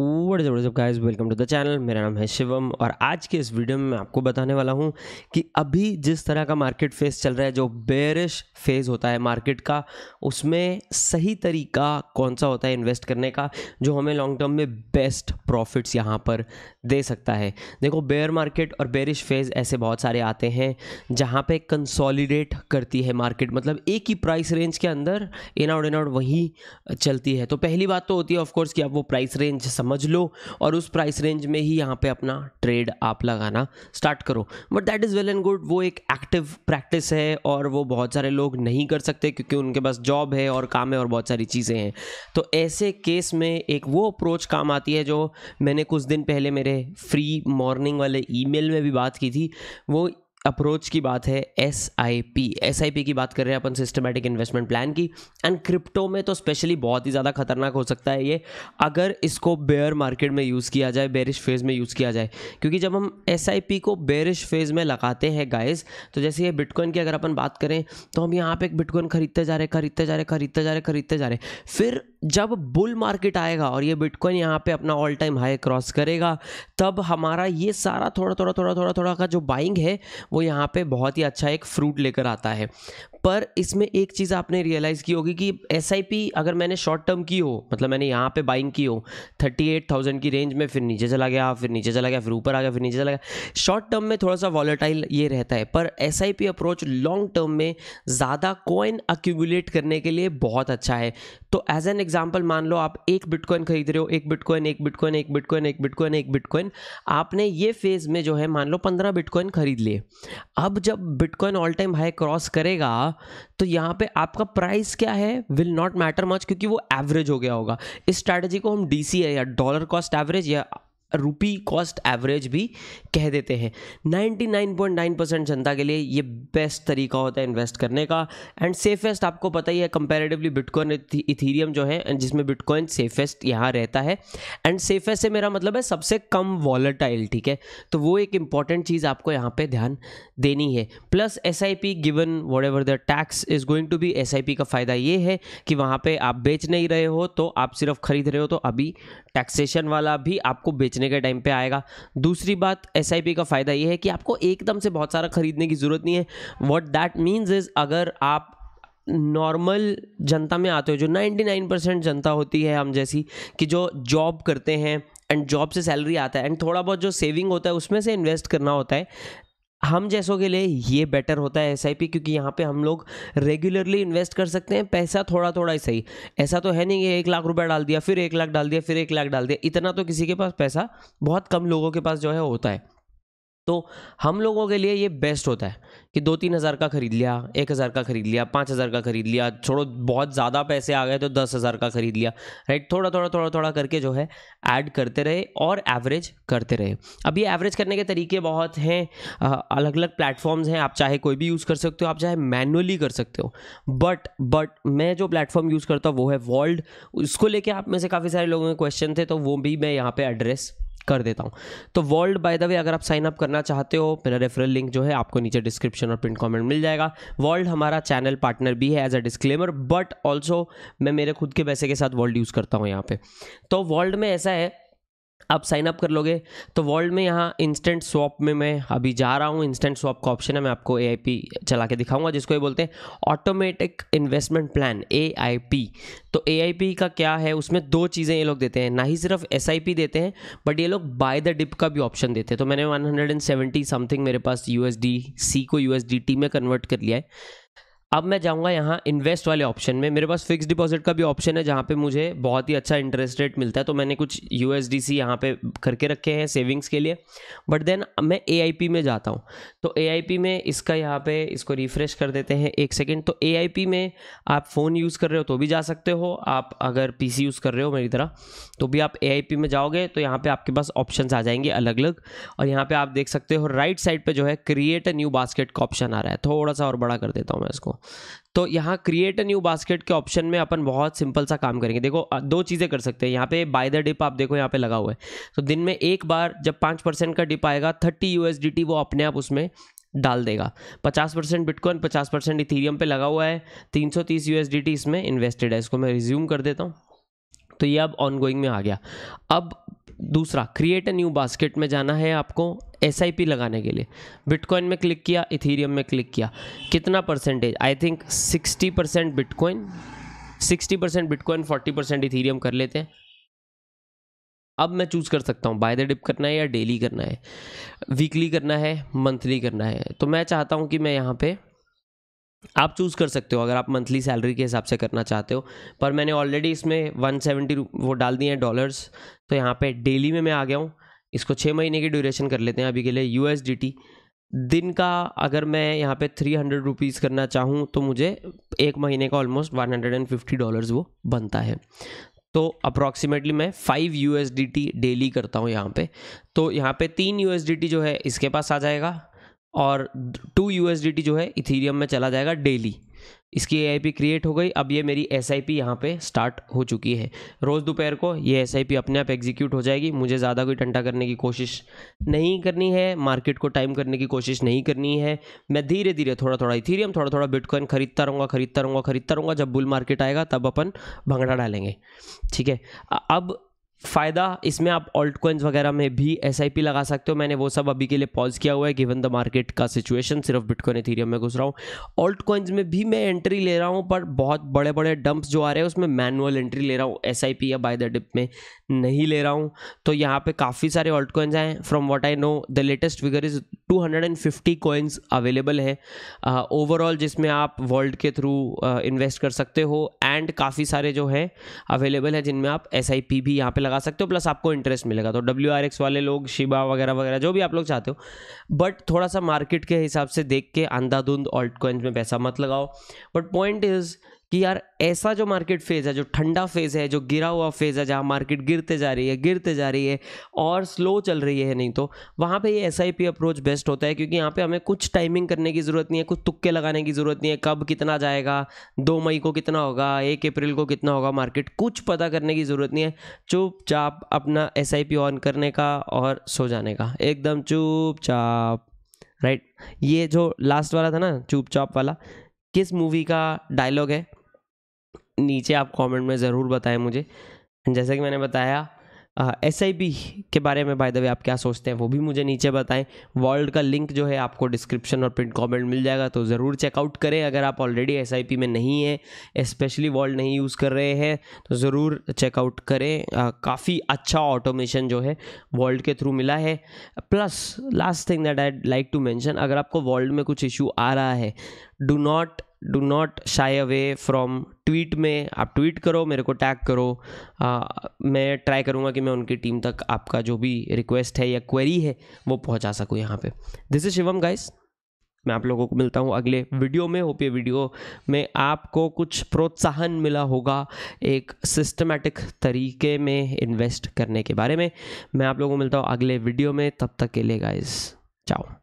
जब guys welcome to the channel मेरा नाम है शिवम और आज के इस वीडियो में मैं आपको बताने वाला हूँ कि अभी जिस तरह का मार्केट फेस चल रहा है जो बेरिश फेज होता है मार्केट का उसमें सही तरीका कौन सा होता है इन्वेस्ट करने का जो हमें लॉन्ग टर्म में बेस्ट प्रॉफिट्स यहाँ पर दे सकता है देखो बेयर मार्केट और बेरिश फेज ऐसे बहुत सारे आते हैं जहाँ पर कंसॉलीडेट करती है मार्केट मतलब एक ही प्राइस रेंज के अंदर इन आउट इन आउट वहीं चलती है तो पहली बात तो होती है ऑफकोर्स कि आप वो प्राइस रेंज समझ समझ लो और उस प्राइस रेंज में ही यहाँ पे अपना ट्रेड आप लगाना स्टार्ट करो but that is well and good वो एक एक्टिव प्रैक्टिस है और वो बहुत सारे लोग नहीं कर सकते क्योंकि उनके पास जॉब है और काम है और बहुत सारी चीज़ें हैं तो ऐसे केस में एक वो अप्रोच काम आती है जो मैंने कुछ दिन पहले मेरे फ्री मॉर्निंग वाले ई में भी बात की थी वो अप्रोच की बात है S I P S I P की बात कर रहे हैं अपन सिस्टमेटिक इन्वेस्टमेंट प्लान की एंड क्रिप्टो में तो स्पेशली बहुत ही ज़्यादा खतरनाक हो सकता है ये अगर इसको बेयर मार्केट में यूज़ किया जाए बेरिश फेज़ में यूज़ किया जाए क्योंकि जब हम एस आई पी को बेरिश फेज़ में लगाते हैं गाइज़ तो जैसे ये बिटकॉइन की अगर अपन बात करें तो हम यहाँ पर एक बिटकॉइन खरीदते जा रहे खरीदते जा रहे खरीदते जा रहे खरीदते जा रहे फिर जब बुल मार्केट आएगा और ये बिटकॉइन यहाँ पे अपना ऑल टाइम हाई क्रॉस करेगा तब हमारा ये सारा थोड़ा थोड़ा थोड़ा थोड़ा थोड़ा का जो बाइंग है वो यहाँ पे बहुत ही अच्छा एक फ्रूट लेकर आता है पर इसमें एक चीज़ आपने रियलाइज़ की होगी कि एस अगर मैंने शॉर्ट टर्म की हो मतलब मैंने यहाँ पे बाइंग की हो थर्टी एट थाउजेंड की रेंज में फिर नीचे चला गया फिर नीचे चला गया फिर ऊपर आ गया फिर नीचे चला गया शॉर्ट टर्म में थोड़ा सा वॉलेटाइल ये रहता है पर एस अप्रोच लॉन्ग टर्म में ज़्यादा कॉइन अक्यूमुलेट करने के लिए बहुत अच्छा है तो एज एन एग्जाम्पल मान लो आप एक बिटकॉइन खरीद रहे हो एक बिटकॉइन एक बिटकॉइन एक बिटकॉइन एक बिटकॉइन एक बिटकॉइन आपने ये फेज में जो है मान लो पंद्रह बिटकॉइन खरीद लिए अब जब Bitcoin all time high cross करेगा होगा तो यहाँ पे आपका प्राइस क्या है विल नॉट मैटर मच क्योंकि वो एवरेज हो गया होगा इस स्ट्रैटेजी को हम डी या डॉलर कॉस्ट एवरेज या रुपी कॉस्ट एवरेज भी कह देते हैं 99.9 परसेंट जनता के लिए ये बेस्ट तरीका होता है इन्वेस्ट करने का एंड सेफेस्ट आपको पता ही है कंपेरेटिवली बिटकॉइन इथीरियम जो है जिसमें बिटकॉइन सेफेस्ट यहाँ रहता है एंड सेफेस्ट से मेरा मतलब है सबसे कम वॉलेटाइल ठीक है तो वो एक इंपॉर्टेंट चीज़ आपको यहाँ पर ध्यान देनी है plus S I P given whatever the tax is going to be S I P का फ़ायदा ये है कि वहाँ पर आप बेच नहीं रहे हो तो आप सिर्फ खरीद रहे हो तो अभी टैक्सेशन वाला भी आपको बेच बेचने के टाइम पे आएगा दूसरी बात एस का फ़ायदा ये है कि आपको एकदम से बहुत सारा ख़रीदने की ज़रूरत नहीं है वॉट दैट मीन्स इज़ अगर आप नॉर्मल जनता में आते हो जो 99 परसेंट जनता होती है हम जैसी कि जो जॉब करते हैं एंड जॉब से सैलरी आता है एंड थोड़ा बहुत जो सेविंग होता है उसमें से इन्वेस्ट करना होता है हम जैसों के लिए ये बेटर होता है एस क्योंकि यहाँ पे हम लोग रेगुलरली इन्वेस्ट कर सकते हैं पैसा थोड़ा थोड़ा ही सही ऐसा तो है नहीं कि एक लाख रुपया डाल दिया फिर एक लाख डाल दिया फिर एक लाख डाल दिया इतना तो किसी के पास पैसा बहुत कम लोगों के पास जो है होता है तो हम लोगों के लिए ये बेस्ट होता है कि दो तीन हज़ार का ख़रीद लिया एक हज़ार का ख़रीद लिया पाँच हज़ार का ख़रीद लिया छोड़ो बहुत ज़्यादा पैसे आ गए तो दस हज़ार का ख़रीद लिया राइट थोड़ा थोड़ा थोड़ा थोड़ा करके जो है ऐड करते रहे और एवरेज करते रहे अब ये एवरेज करने के तरीके बहुत हैं अलग अलग प्लेटफॉर्म्स हैं आप चाहे कोई भी यूज़ कर सकते हो आप चाहे मैनुअली कर सकते हो बट बट मैं जो प्लेटफॉर्म यूज़ करता हूँ वो है वर्ल्ड उसको लेके आप में से काफ़ी सारे लोगों के क्वेश्चन थे तो वो भी मैं यहाँ पर एड्रेस कर देता हूँ तो वर्ल्ड बाय द वे अगर आप साइन अप करना चाहते हो मेरा रेफरल लिंक जो है आपको नीचे डिस्क्रिप्शन और प्रिंट कमेंट मिल जाएगा वर्ल्ड हमारा चैनल पार्टनर भी है as a disclaimer but also मैं मेरे खुद के पैसे के साथ वर्ल्ड यूज़ करता हूँ यहाँ पे तो वर्ल्ड में ऐसा है आप साइन अप कर लोगे तो वर्ल्ड में यहाँ इंस्टेंट स्वॉप में मैं अभी जा रहा हूँ इंस्टेंट स्वॉप का ऑप्शन है मैं आपको ए चला के दिखाऊंगा जिसको ये बोलते हैं ऑटोमेटिक इन्वेस्टमेंट प्लान ए तो ए का क्या है उसमें दो चीज़ें ये लोग देते हैं ना ही सिर्फ एस देते हैं बट ये लोग बाय द डिप का भी ऑप्शन देते हैं तो मैंने वन समथिंग मेरे पास यू सी को यू में कन्वर्ट कर लिया है अब मैं जाऊंगा यहाँ इन्वेस्ट वाले ऑप्शन में मेरे पास फिक्स डिपॉजिट का भी ऑप्शन है जहाँ पे मुझे बहुत ही अच्छा इंटरेस्ट रेट मिलता है तो मैंने कुछ यू एस डी सी यहाँ पर करके रखे हैं सेविंग्स के लिए बट देन मैं ए आई पी में जाता हूँ तो ए आई पी में इसका यहाँ पे इसको रिफ्रेश कर देते हैं एक सेकेंड तो ए आई पी में आप फ़ोन यूज़ कर रहे हो तो भी जा सकते हो आप अगर पी सी यूज़ कर रहे हो मेरी तरह तो भी आप ए आई पी में जाओगे तो यहाँ पर आपके पास ऑप्शन आ जाएंगे अलग अलग और यहाँ पर आप देख सकते हो राइट साइड पर जो है क्रिएट अ न्यू बास्केट का ऑप्शन आ रहा है थोड़ा सा और बड़ा कर देता हूँ मैं इसको तो यहाँ क्रिएट अ न्यू बास्केट के ऑप्शन में अपन बहुत सिंपल सा काम करेंगे देखो दो चीज़ें कर सकते हैं यहाँ पे बाय द डिप आप देखो यहाँ पे लगा हुआ है तो दिन में एक बार जब पाँच परसेंट का डिप आएगा थर्टी यू वो अपने आप उसमें डाल देगा पचास परसेंट बिटकॉइन पचास परसेंट इथीरियम पर लगा हुआ है तीन सौ इसमें इन्वेस्टेड है इसको मैं रिज्यूम कर देता हूँ तो ये अब ऑनगोइंग में आ गया अब दूसरा क्रिएट ए न्यू बास्केट में जाना है आपको एस लगाने के लिए बिटकॉइन में क्लिक किया इथीरियम में क्लिक किया कितना percentage I think sixty percent Bitcoin sixty percent Bitcoin forty percent Ethereum कर लेते हैं अब मैं चूज़ कर सकता हूँ बाय द डिप करना है या डेली करना है वीकली करना है मंथली करना है तो मैं चाहता हूँ कि मैं यहाँ पर आप चूज़ कर सकते हो अगर आप मंथली सैलरी के हिसाब से करना चाहते हो पर मैंने ऑलरेडी इसमें वन सेवेंटी वो डाल दिए हैं डॉलर्स तो यहाँ पे डेली में मैं आ गया हूँ इसको छः महीने की ड्यूरेशन कर लेते हैं अभी के लिए यू दिन का अगर मैं यहाँ पे थ्री हंड्रेड रुपीज़ करना चाहूँ तो मुझे एक महीने का almost one hundred and fifty dollars वो बनता है तो अप्रॉक्सीमेटली मैं फाइव यू डेली करता हूँ यहाँ पे तो यहाँ पे तीन यू जो है इसके पास आ जाएगा और टू यू जो है इथीरियम में चला जाएगा डेली इसकी ए क्रिएट हो गई अब ये मेरी एस आई पी यहाँ पर स्टार्ट हो चुकी है रोज़ दोपहर को ये एस आई पी अपने आप एग्जीक्यूट हो जाएगी मुझे ज़्यादा कोई टंटा करने की कोशिश नहीं करनी है मार्केट को टाइम करने की कोशिश नहीं करनी है मैं धीरे धीरे थोड़ा थोड़ा इथीरियम थोड़ा थोड़ा बिटकॉइन खरीदता रहूँगा खरीदता रहूँगा खरीदता रहूँगा जब बुल मार्केट आएगा तब अपन भंगड़ा डालेंगे ठीक है अब फ़ायदा इसमें आप ऑल्ट कोइंस वगैरह में भी एस लगा सकते हो मैंने वो सब अभी के लिए पॉज किया हुआ है गिवन द मार्केट का सिचुएशन सिर्फ बिटकॉइन इथीरियम में घुस रहा हूँ ऑल्ट कोइंस में भी मैं एंट्री ले रहा हूँ पर बहुत बड़े बड़े डंप्स जो आ रहे हैं उसमें मैनुअल एंट्री ले रहा हूँ एस या बाय द डिप में नहीं ले रहा हूँ तो यहाँ पे काफ़ी सारे ऑल्ट कोइंस आए from what I know the latest figure is 250 coins available है ओवरऑल uh, जिसमें आप वर्ल्ड के थ्रू इन्वेस्ट uh, कर सकते हो एंड काफ़ी सारे जो हैं अवेलेबल है जिनमें आप एस भी यहाँ पर लगा सकते हो प्लस आपको इंटरेस्ट मिलेगा तो डब्ल्यू आर एक्स वाले लोग शिबा वगैरह वगैरह जो भी आप लोग चाहते हो बट थोड़ा सा मार्केट के हिसाब से देख के अंधाधुंध ऑल्ट कॉइन्स में पैसा मत लगाओ बट पॉइंट इज़ कि यार ऐसा जो मार्केट फेज़ है जो ठंडा फेज़ है जो गिरा हुआ फेज़ है जहाँ मार्केट गिरते जा रही है गिरते जा रही है और स्लो चल रही है नहीं तो वहाँ पे ये एस अप्रोच बेस्ट होता है क्योंकि यहाँ पे हमें कुछ टाइमिंग करने की ज़रूरत नहीं है कुछ तुक्के लगाने की ज़रूरत नहीं है कब कितना जाएगा दो मई को कितना होगा एक अप्रैल को कितना होगा मार्केट कुछ पता करने की ज़रूरत नहीं है चुपचाप अपना एस ऑन करने का और सो जाने का एकदम चुपचाप राइट ये जो लास्ट वाला था ना चुपचाप वाला किस मूवी का डायलॉग है नीचे आप कमेंट में ज़रूर बताएं मुझे जैसे कि मैंने बताया एस आई पी के बारे में बाय द वे आप क्या सोचते हैं वो भी मुझे नीचे बताएं वर्ल्ड का लिंक जो है आपको डिस्क्रिप्शन और प्रिंट कमेंट मिल जाएगा तो ज़रूर चेकआउट करें अगर आप ऑलरेडी एस आई पी में नहीं हैं स्पेशली वर्ल्ड नहीं यूज़ कर रहे हैं तो ज़रूर चेकआउट करें काफ़ी अच्छा ऑटोमेशन जो है वर्ल्ड के थ्रू मिला है plus last thing that I like to mention अगर आपको वर्ल्ड में कुछ इशू आ रहा है do not do not shy away from tweet में आप ट्वीट करो मेरे को टैग करो आ, मैं ट्राई करूँगा कि मैं उनकी टीम तक आपका जो भी रिक्वेस्ट है या क्वेरी है वो पहुँचा सकूँ यहाँ पे दिस इज़ शिवम गाइस मैं आप लोगों को मिलता हूँ अगले वीडियो में होप ये वीडियो में आपको कुछ प्रोत्साहन मिला होगा एक सिस्टमेटिक तरीके में इन्वेस्ट करने के बारे में मैं आप लोगों को मिलता हूँ अगले वीडियो में तब तक के लिए गाइस चाओ